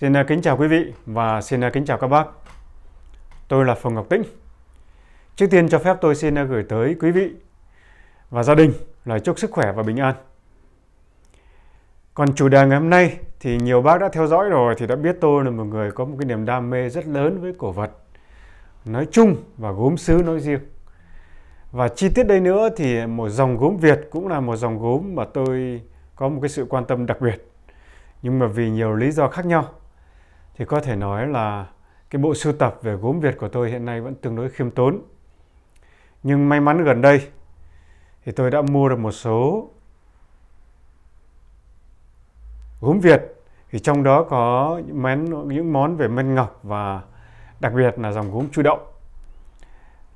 Xin à, kính chào quý vị và xin à, kính chào các bác. Tôi là Phùng Ngọc Tĩnh. Trước tiên cho phép tôi xin à, gửi tới quý vị và gia đình lời chúc sức khỏe và bình an. Còn chủ đề ngày hôm nay thì nhiều bác đã theo dõi rồi thì đã biết tôi là một người có một cái niềm đam mê rất lớn với cổ vật nói chung và gốm sứ nói riêng. Và chi tiết đây nữa thì một dòng gốm Việt cũng là một dòng gốm mà tôi có một cái sự quan tâm đặc biệt. Nhưng mà vì nhiều lý do khác nhau thì có thể nói là cái bộ sưu tập về gốm Việt của tôi hiện nay vẫn tương đối khiêm tốn. Nhưng may mắn gần đây thì tôi đã mua được một số gốm Việt thì trong đó có những món, những món về men ngọc và đặc biệt là dòng gốm chu đậu.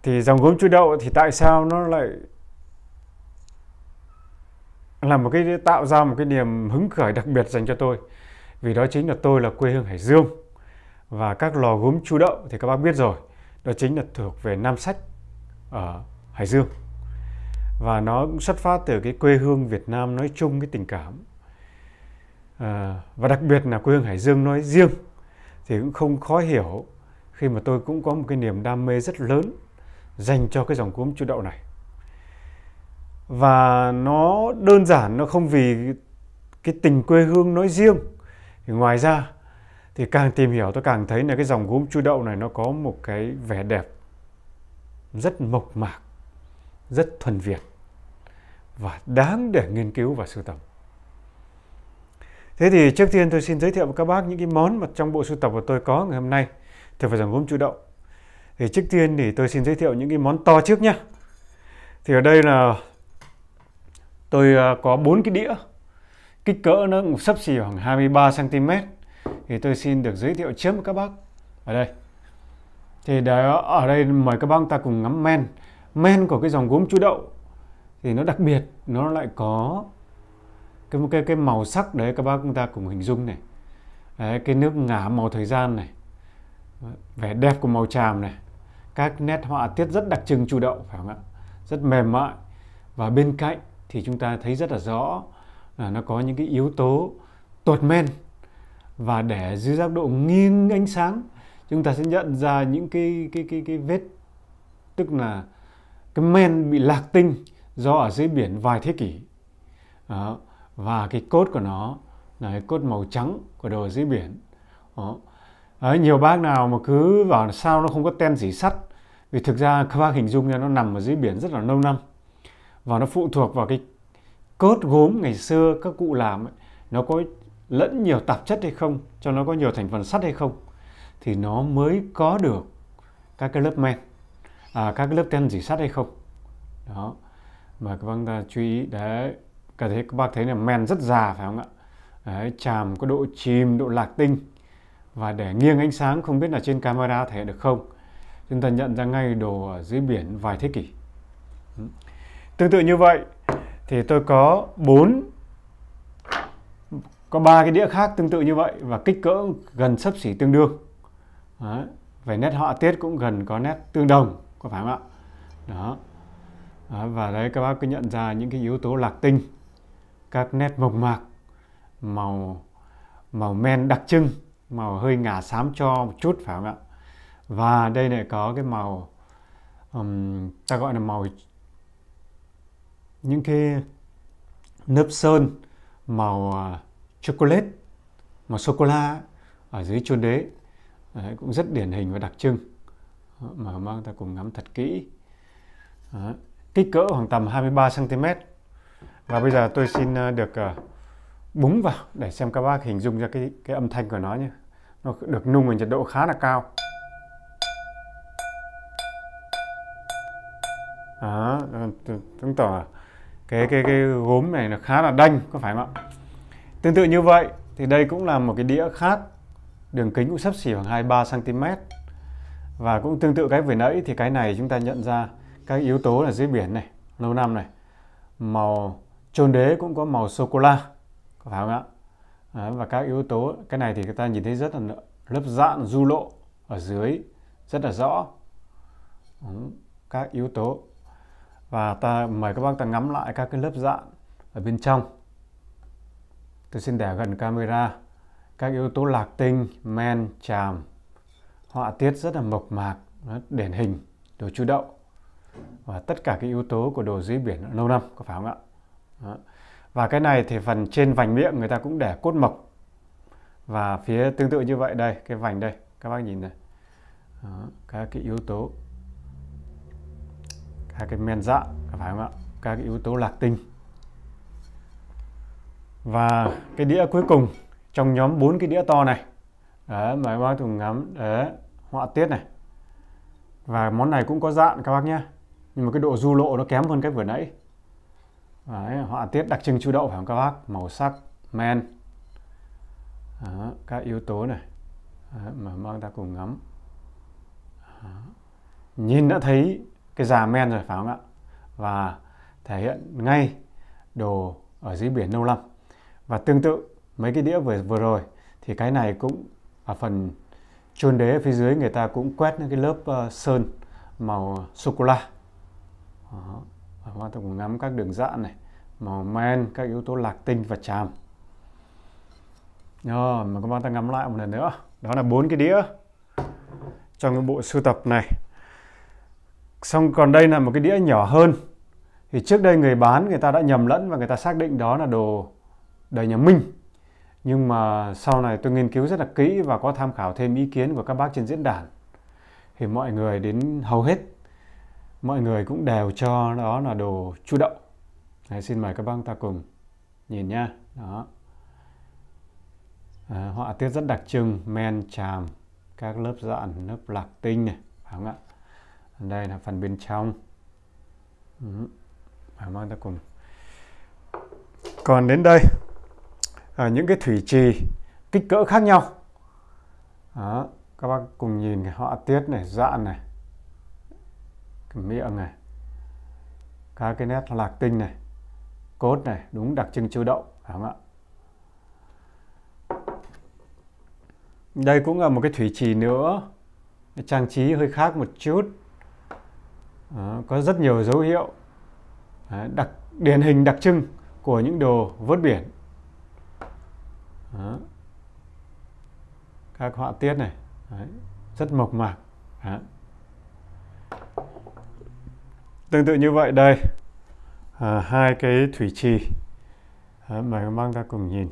Thì dòng gốm chu đậu thì tại sao nó lại là một cái tạo ra một cái niềm hứng khởi đặc biệt dành cho tôi vì đó chính là tôi là quê hương Hải Dương và các lò gốm chu đậu thì các bác biết rồi đó chính là thuộc về Nam Sách ở Hải Dương và nó cũng xuất phát từ cái quê hương Việt Nam nói chung cái tình cảm à, và đặc biệt là quê hương Hải Dương nói riêng thì cũng không khó hiểu khi mà tôi cũng có một cái niềm đam mê rất lớn dành cho cái dòng cốm chu đậu này và nó đơn giản nó không vì cái tình quê hương nói riêng thì ngoài ra thì càng tìm hiểu tôi càng thấy là cái dòng gốm chu đậu này nó có một cái vẻ đẹp rất mộc mạc rất thuần việt và đáng để nghiên cứu và sưu tầm thế thì trước tiên tôi xin giới thiệu với các bác những cái món mà trong bộ sưu tập của tôi có ngày hôm nay thì phải dòng gốm chu đậu thì trước tiên thì tôi xin giới thiệu những cái món to trước nhé thì ở đây là tôi à, có bốn cái đĩa kích cỡ nó cũng sấp xỉ khoảng 23 cm thì tôi xin được giới thiệu trước với các bác ở đây thì đó, ở đây mời các bác ta cùng ngắm men men của cái dòng gốm chú đậu thì nó đặc biệt nó lại có cái cái cái màu sắc đấy các bác chúng ta cùng hình dung này đấy, cái nước ngả màu thời gian này vẻ đẹp của màu tràm này các nét họa tiết rất đặc trưng chú đậu phải không ạ rất mềm mại và bên cạnh thì chúng ta thấy rất là rõ là nó có những cái yếu tố tột men và để dưới góc độ nghiêng ánh sáng chúng ta sẽ nhận ra những cái cái cái cái vết tức là cái men bị lạc tinh do ở dưới biển vài thế kỷ đó. và cái cốt của nó là cái cốt màu trắng của đồ dưới biển đó. Đấy, nhiều bác nào mà cứ vào là sao nó không có ten dỉ sắt vì thực ra các bác hình dung ra nó nằm ở dưới biển rất là lâu năm và nó phụ thuộc vào cái cốt gốm ngày xưa các cụ làm ấy, nó có lẫn nhiều tạp chất hay không cho nó có nhiều thành phần sắt hay không thì nó mới có được các cái lớp men à, các cái lớp ten dỉ sắt hay không đó mà các vâng, bác ta chú ý đấy cả thế các bác thấy là men rất già phải không ạ đấy, chàm có độ chìm độ lạc tinh và để nghiêng ánh sáng không biết là trên camera thể được không chúng ta nhận ra ngay đồ ở dưới biển vài thế kỷ tương tự như vậy thì tôi có bốn có ba cái đĩa khác tương tự như vậy và kích cỡ gần sấp xỉ tương đương Đấy. về nét họa tiết cũng gần có nét tương đồng có phải không ạ đó đó, và đấy các bác cứ nhận ra những cái yếu tố lạc tinh các nét mộc mạc màu màu men đặc trưng màu hơi ngả xám cho một chút phải không ạ và đây lại có cái màu um, ta gọi là màu những cái nớp sơn màu à, chocolate màu sô cô la ở dưới chôn đế Đấy, à, cũng rất điển hình và đặc trưng à, mà mong ta cùng ngắm thật kỹ Đấy. kích cỡ khoảng tầm 23 cm và bây giờ tôi xin được búng vào để xem các bác hình dung ra cái cái âm thanh của nó nhé nó được nung ở nhiệt độ khá là cao đó, chứng tỏ cái cái cái gốm này là khá là đanh có phải không ạ tương tự như vậy thì đây cũng là một cái đĩa khác đường kính cũng sấp xỉ khoảng 23 cm và cũng tương tự cái vừa nãy thì cái này chúng ta nhận ra các yếu tố là dưới biển này lâu năm này màu trôn đế cũng có màu sô cô la có phải không ạ Đấy, và các yếu tố cái này thì người ta nhìn thấy rất là lớp dạng du lộ ở dưới rất là rõ các yếu tố và ta mời các bác ta ngắm lại các cái lớp dạng ở bên trong tôi xin để gần camera các yếu tố lạc tinh men tràm họa tiết rất là mộc mạc điển hình đồ chú đậu và tất cả cái yếu tố của đồ dưới biển lâu năm có phải không ạ Đó. và cái này thì phần trên vành miệng người ta cũng để cốt mộc và phía tương tự như vậy đây cái vành đây các bác nhìn này Đó. các cái yếu tố hay cái men dạ phải không ạ các cái yếu tố lạc tinh và cái đĩa cuối cùng trong nhóm bốn cái đĩa to này đấy mà các bác cùng ngắm đấy họa tiết này và món này cũng có dạn các bác nhé nhưng mà cái độ du lộ nó kém hơn cái vừa nãy đấy, họa tiết đặc trưng chu đậu phải không các bác màu sắc men đó, các yếu tố này đấy, mà mang ta cùng ngắm đó. nhìn đã thấy cái già men rồi phải không ạ và thể hiện ngay đồ ở dưới biển nâu lâm và tương tự mấy cái đĩa vừa vừa rồi thì cái này cũng ở phần chôn đế phía dưới người ta cũng quét những cái lớp ờ, sơn màu sô cô la và ta cũng ngắm các đường dạn này màu men các yếu tố lạc tinh và tràm rồi mà các bạn ta ngắm lại một lần nữa đó là bốn cái đĩa trong cái bộ sưu tập này Xong còn đây là một cái đĩa nhỏ hơn. Thì trước đây người bán người ta đã nhầm lẫn và người ta xác định đó là đồ đời nhà Minh. Nhưng mà sau này tôi nghiên cứu rất là kỹ và có tham khảo thêm ý kiến của các bác trên diễn đàn. Thì mọi người đến hầu hết mọi người cũng đều cho đó là đồ chu đậu. Đấy, xin mời các bác ta cùng nhìn nha Đó. À, họa tiết rất đặc trưng men tràm các lớp dạn lớp lạc tinh này phải không ạ đây là phần bên trong ừ. à, mang ta cùng còn đến đây à, những cái thủy trì kích cỡ khác nhau đó, các bác cùng nhìn họa tiết này dạn này cái miệng này các cái nét lạc tinh này cốt này đúng đặc trưng châu đậu phải không ạ đây cũng là một cái thủy trì nữa trang trí hơi khác một chút có rất nhiều dấu hiệu đặc điển hình đặc trưng của những đồ vớt biển các họa tiết này rất mộc mạc tương tự như vậy đây à, hai cái thủy trì mời các bác ta cùng nhìn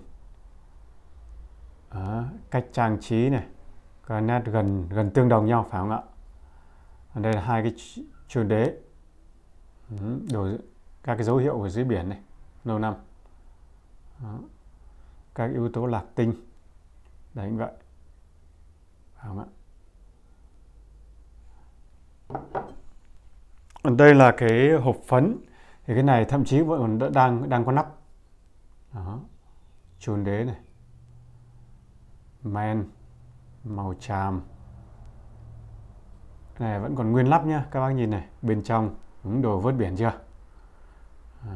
cách trang trí này các nét gần gần tương đồng nhau phải không ạ đây là hai cái trường đế đổi các cái dấu hiệu ở dưới biển này lâu năm Đó. các yếu tố lạc tinh đấy như vậy không ạ còn đây là cái hộp phấn thì cái này thậm chí vẫn còn đang đang có nắp Đó. chùn đế này men màu tràm này vẫn còn nguyên lắp nhá. Các bác nhìn này, bên trong đúng đồ vớt biển chưa? Đó.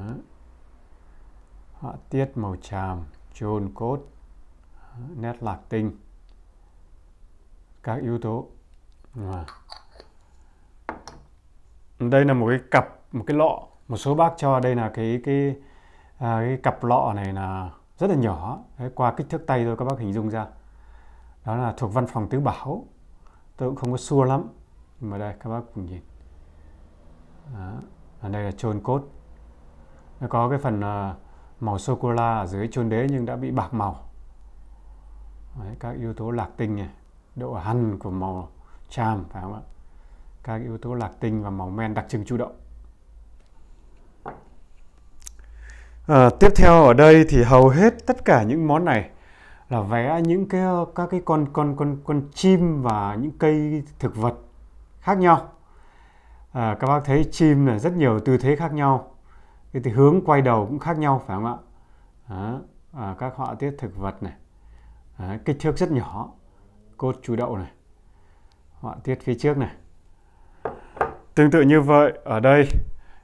Họa tiết màu tràm, trôn cốt, nét lạc tinh. Các yếu tố. À. Đây là một cái cặp, một cái lọ. Một số bác cho đây là cái cái à, cái cặp lọ này là rất là nhỏ. Đấy, qua kích thước tay thôi các bác hình dung ra. Đó là thuộc văn phòng tứ bảo. Tôi cũng không có xua lắm mà đây các bác cùng nhìn Đó. ở đây là trôn cốt nó có cái phần ờ, màu sô cô la ở dưới trôn đế nhưng đã bị bạc màu Đấy, các yếu tố lạc tinh này độ hằn của màu cham phải không ạ các yếu tố lạc tinh và màu men đặc trưng chủ động à, tiếp theo ở đây thì hầu hết tất cả những món này là vẽ những cái các cái con con con con chim và những cây thực vật khác nhau à, các bác thấy chim là rất nhiều tư thế khác nhau cái hướng quay đầu cũng khác nhau phải không ạ Đó. À, các họa tiết thực vật này Đó. kích thước rất nhỏ cốt chủ đậu này họa tiết phía trước này tương tự như vậy ở đây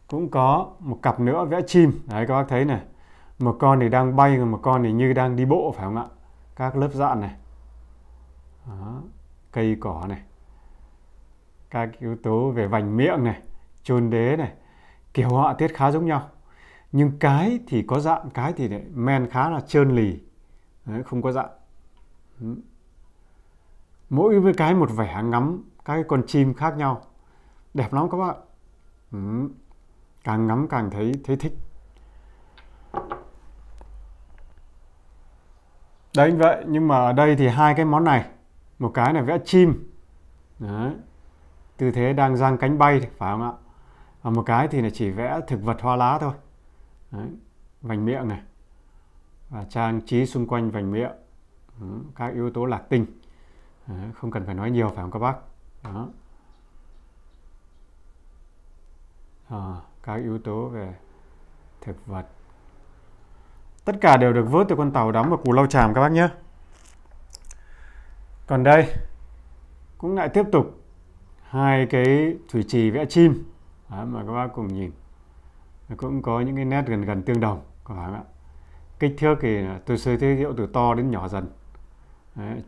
cũng có một cặp nữa vẽ chim đấy các bác thấy này một con thì đang bay còn một con thì như đang đi bộ phải không ạ các lớp dạng này Đó. cây cỏ này các yếu tố về vành miệng này chôn đế này kiểu họa tiết khá giống nhau nhưng cái thì có dạng cái thì lại men khá là trơn lì Đấy, không có dạng mỗi với cái một vẻ ngắm các con chim khác nhau đẹp lắm các bạn càng ngắm càng thấy thấy thích đấy vậy nhưng mà ở đây thì hai cái món này một cái là vẽ chim đấy tư thế đang giang cánh bay phải không ạ và một cái thì là chỉ vẽ thực vật hoa lá thôi Đấy, vành miệng này và trang trí xung quanh vành miệng các yếu tố lạc tinh không cần phải nói nhiều phải không các bác đó à, các yếu tố về thực vật tất cả đều được vớt từ con tàu đóng vào cù lao tràm các bác nhé còn đây cũng lại tiếp tục hai cái thủy trì vẽ chim đó, mà các bác cùng nhìn nó cũng có những cái nét gần gần tương đồng các bác ạ kích thước thì tôi sẽ giới thiệu từ to đến nhỏ dần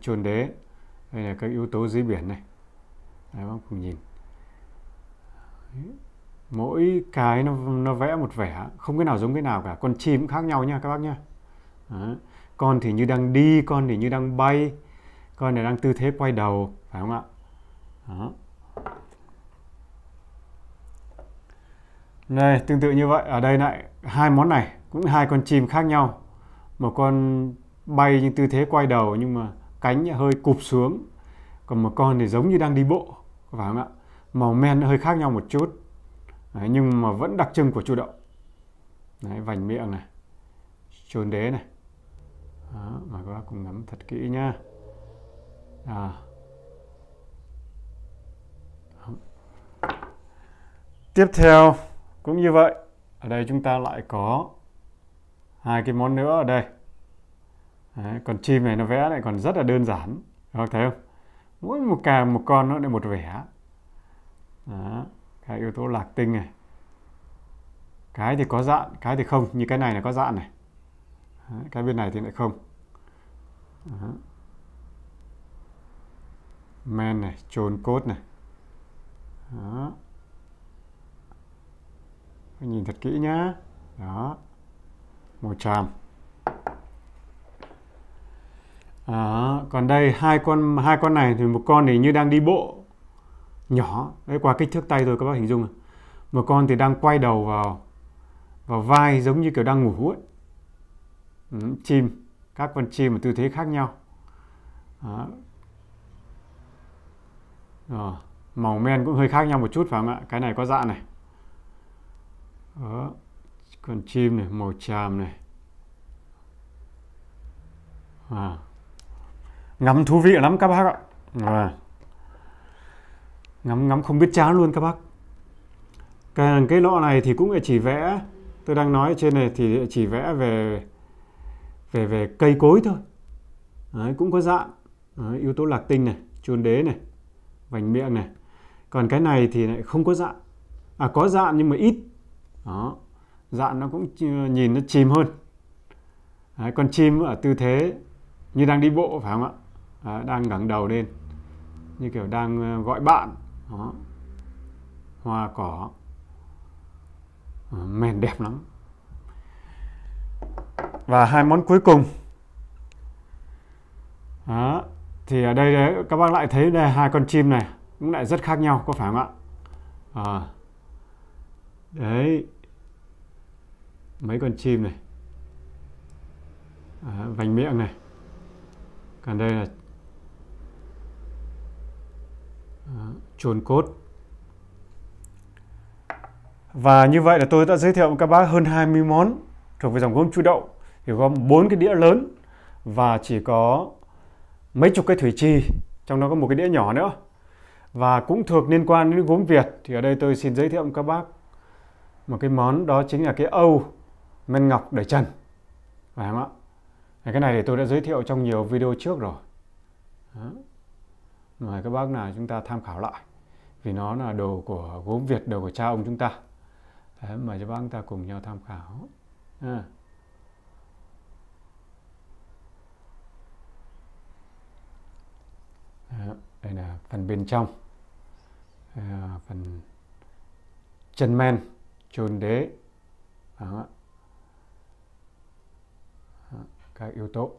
chuồn đế đây là các yếu tố dưới biển này Đấy, bác cùng nhìn mỗi cái nó nó vẽ một vẻ không cái nào giống cái nào cả con chim cũng khác nhau nha các bác nha. Đấy. con thì như đang đi con thì như đang bay con này đang tư thế quay đầu phải không ạ Đó. Đây, tương tự như vậy, ở đây lại hai món này cũng hai con chim khác nhau. Một con bay nhưng tư thế quay đầu nhưng mà cánh hơi cụp xuống. Còn một con thì giống như đang đi bộ, phải không ạ? Màu men hơi khác nhau một chút. Đấy, nhưng mà vẫn đặc trưng của chu đậu. Đấy, vành miệng này, chôn đế này. Đó, mà các bác cùng ngắm thật kỹ nhá. À. Tiếp theo cũng như vậy ở đây chúng ta lại có hai cái món nữa ở đây Đấy, còn chim này nó vẽ lại còn rất là đơn giản các thấy không mỗi một càng một con nó lại một vẻ Đó. cái yếu tố lạc tinh này cái thì có dạng cái thì không như cái này là có dạng này Đấy, cái bên này thì lại không Đó. men này trồn cốt này Đó nhìn thật kỹ nhá đó màu tràm đó. còn đây hai con hai con này thì một con thì như đang đi bộ nhỏ đấy qua kích thước tay rồi các bác hình dung một con thì đang quay đầu vào vào vai giống như kiểu đang ngủ ấy ừ, chim các con chim ở tư thế khác nhau đó. Rồi, màu men cũng hơi khác nhau một chút phải không ạ cái này có dạ này đó. con chim này màu tràm này à. ngắm thú vị lắm các bác ạ à. ngắm ngắm không biết chán luôn các bác cái cái lọ này thì cũng chỉ vẽ tôi đang nói trên này thì chỉ vẽ về về về cây cối thôi Đấy, cũng có dạng Đấy, yếu tố lạc tinh này chuồn đế này vành miệng này còn cái này thì lại không có dạng à có dạng nhưng mà ít đó dạng nó cũng nhìn nó chìm hơn Đấy, con chim ở tư thế như đang đi bộ phải không ạ à, đang ngẩng đầu lên như kiểu đang ờ, gọi bạn đó. hoa cỏ à, ờ, mền đẹp lắm và hai món cuối cùng đó. thì ở đây đấy, các bác lại thấy đây hai con chim này cũng lại rất khác nhau có phải không ạ à, đấy mấy con chim này à, vành miệng này còn đây là chồn à, cốt và như vậy là tôi đã giới thiệu với các bác hơn 20 món thuộc về dòng gốm chu đậu thì có bốn cái đĩa lớn và chỉ có mấy chục cái thủy chi trong đó có một cái đĩa nhỏ nữa và cũng thuộc liên quan đến gốm Việt thì ở đây tôi xin giới thiệu với các bác một cái món đó chính là cái âu men ngọc để trần phải không ạ cái này thì tôi đã giới thiệu trong nhiều video trước rồi mời các bác nào chúng ta tham khảo lại vì nó là đồ của gốm Việt đồ của cha ông chúng ta Đấy, mà cho bác chúng ta cùng nhau tham khảo à. đây là phần bên trong phần chân men chôn đế Đó. Đó. các yếu tố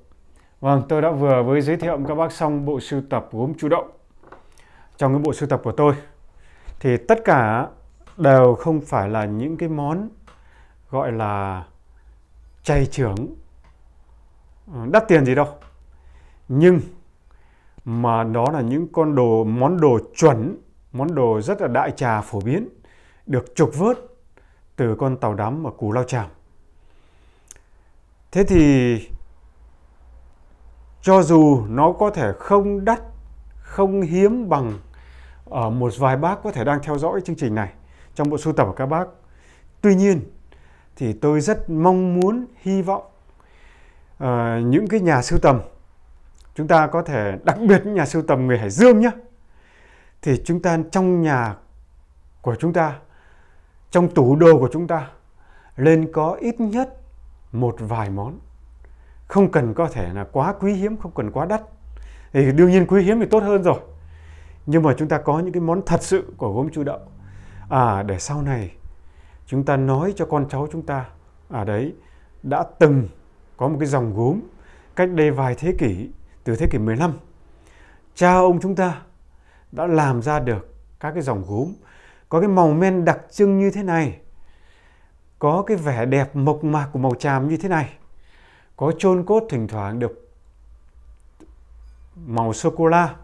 vâng tôi đã vừa với giới thiệu các bác xong bộ sưu tập gốm chú động trong cái bộ sưu tập của tôi thì tất cả đều không phải là những cái món gọi là chay trưởng ừ, đắt tiền gì đâu nhưng mà đó là những con đồ món đồ chuẩn món đồ rất là đại trà phổ biến được trục vớt từ con tàu đắm ở Cù Lao Chàm. Thế thì cho dù nó có thể không đắt, không hiếm bằng ở một vài bác có thể đang theo dõi chương trình này trong bộ sưu tập của các bác. Tuy nhiên thì tôi rất mong muốn, hy vọng uh, những cái nhà sưu tầm chúng ta có thể đặc biệt những nhà sưu tầm người Hải Dương nhé thì chúng ta trong nhà của chúng ta trong tủ đồ của chúng ta nên có ít nhất một vài món không cần có thể là quá quý hiếm không cần quá đắt thì đương nhiên quý hiếm thì tốt hơn rồi nhưng mà chúng ta có những cái món thật sự của gốm chu đậu à để sau này chúng ta nói cho con cháu chúng ta à đấy đã từng có một cái dòng gốm cách đây vài thế kỷ từ thế kỷ 15 cha ông chúng ta đã làm ra được các cái dòng gốm có cái màu men đặc trưng như thế này có cái vẻ đẹp mộc mạc của màu tràm như thế này có chôn cốt thỉnh thoảng được màu sô cô la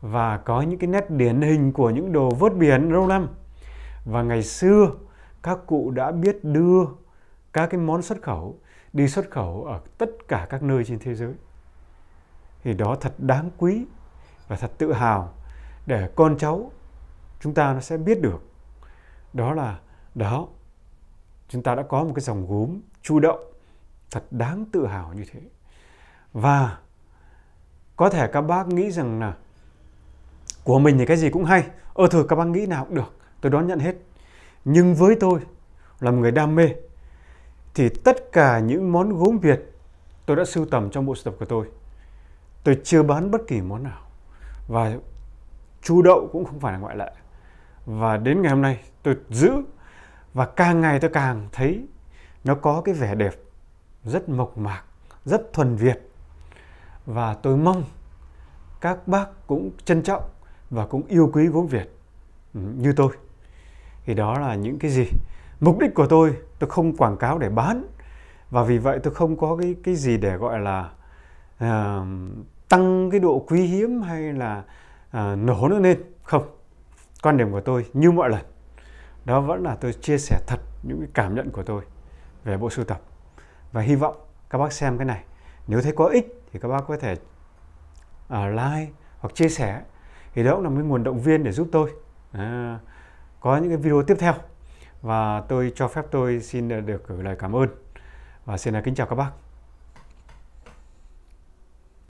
và có những cái nét điển hình của những đồ vớt biển lâu năm và ngày xưa các cụ đã biết đưa các cái món xuất khẩu đi xuất khẩu ở tất cả các nơi trên thế giới thì đó thật đáng quý và thật tự hào để con cháu chúng ta nó sẽ biết được đó là đó chúng ta đã có một cái dòng gốm chu động thật đáng tự hào như thế và có thể các bác nghĩ rằng là của mình thì cái gì cũng hay ơ thử các bác nghĩ nào cũng được tôi đón nhận hết nhưng với tôi là một người đam mê thì tất cả những món gốm việt tôi đã sưu tầm trong bộ sưu tập của tôi tôi chưa bán bất kỳ món nào và chu đậu cũng không phải là ngoại lệ và đến ngày hôm nay tôi giữ và càng ngày tôi càng thấy nó có cái vẻ đẹp rất mộc mạc rất thuần việt và tôi mong các bác cũng trân trọng và cũng yêu quý gốm việt ừ, như tôi thì đó là những cái gì mục đích của tôi tôi không quảng cáo để bán và vì vậy tôi không có cái cái gì để gọi là uh, tăng cái độ quý hiếm hay là uh, nổ nó lên không quan điểm của tôi như mọi lần đó vẫn là tôi chia sẻ thật những cái cảm nhận của tôi về bộ sưu tập và hy vọng các bác xem cái này nếu thấy có ích thì các bác có thể ở ờ, like hoặc chia sẻ thì đó cũng là một nguồn động viên để giúp tôi à, có những cái video tiếp theo và tôi cho phép tôi xin được gửi lời cảm ơn và xin là kính chào các bác